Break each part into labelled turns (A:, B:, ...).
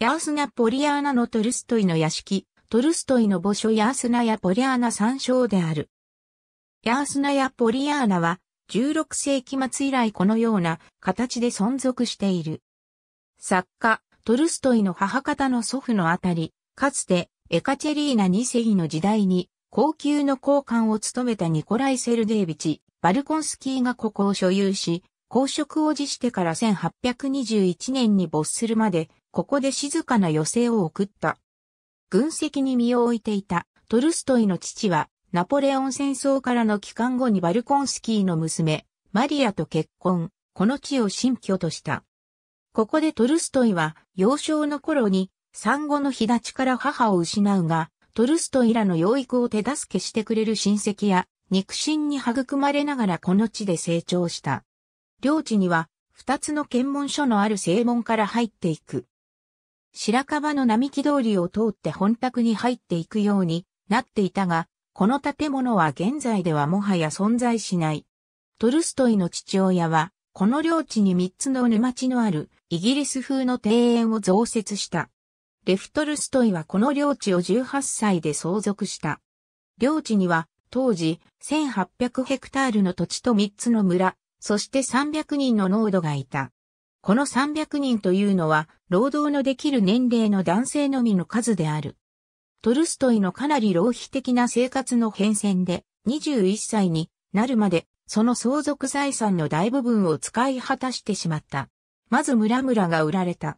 A: ヤースナ・ポリアーナのトルストイの屋敷、トルストイの墓所ヤースナやポリアーナ参照である。ヤースナやポリアーナは、16世紀末以来このような形で存続している。作家、トルストイの母方の祖父のあたり、かつてエカチェリーナ2世の時代に高級の交換を務めたニコライ・セルデービチ、バルコンスキーがここを所有し、公職を辞してから1821年に没するまでここで静かな余生を送った。軍籍に身を置いていたトルストイの父は、ナポレオン戦争からの帰還後にバルコンスキーの娘、マリアと結婚、この地を新居とした。ここでトルストイは、幼少の頃に、産後の日立ちから母を失うが、トルストイらの養育を手助けしてくれる親戚や、肉親に育まれながらこの地で成長した。領地には、二つの検問所のある正門から入っていく。白樺の並木通りを通って本宅に入っていくようになっていたが、この建物は現在ではもはや存在しない。トルストイの父親は、この領地に3つの沼地のあるイギリス風の庭園を増設した。レフトルストイはこの領地を18歳で相続した。領地には当時1800ヘクタールの土地と3つの村、そして300人の農土がいた。この300人というのは、労働のできる年齢の男性のみの数である。トルストイのかなり浪費的な生活の変遷で、21歳になるまで、その相続財産の大部分を使い果たしてしまった。まず村々が売られた。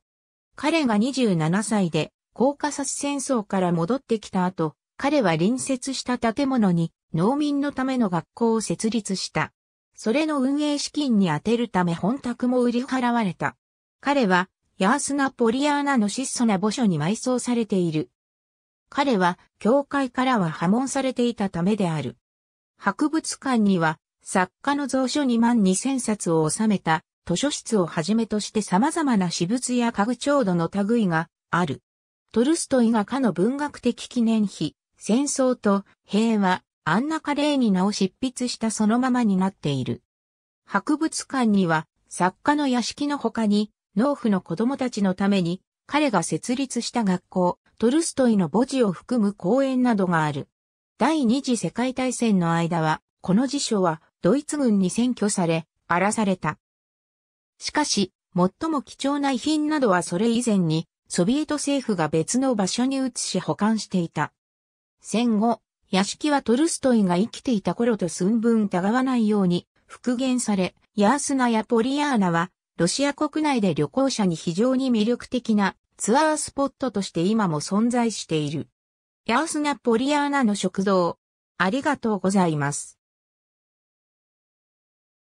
A: 彼が27歳で、コーカサス戦争から戻ってきた後、彼は隣接した建物に農民のための学校を設立した。それの運営資金に充てるため本宅も売り払われた。彼は、ヤースナ・ポリアーナの質素な墓所に埋葬されている。彼は、教会からは破門されていたためである。博物館には、作家の蔵書2万2千冊を収めた図書室をはじめとして様々な私物や家具調度の類がある。トルストイがかの文学的記念碑、戦争と平和、アンナ・カレーニナを執筆したそのままになっている。博物館には作家の屋敷の他に、農夫の子供たちのために、彼が設立した学校、トルストイの墓地を含む公園などがある。第二次世界大戦の間は、この辞書はドイツ軍に占拠され、荒らされた。しかし、最も貴重な遺品などはそれ以前に、ソビエト政府が別の場所に移し保管していた。戦後、屋敷はトルストイが生きていた頃と寸分疑わないように復元され、ヤースナやポリアーナは、ロシア国内で旅行者に非常に魅力的なツアースポットとして今も存在している。ヤースナポリアーナの食堂。ありがとうございます。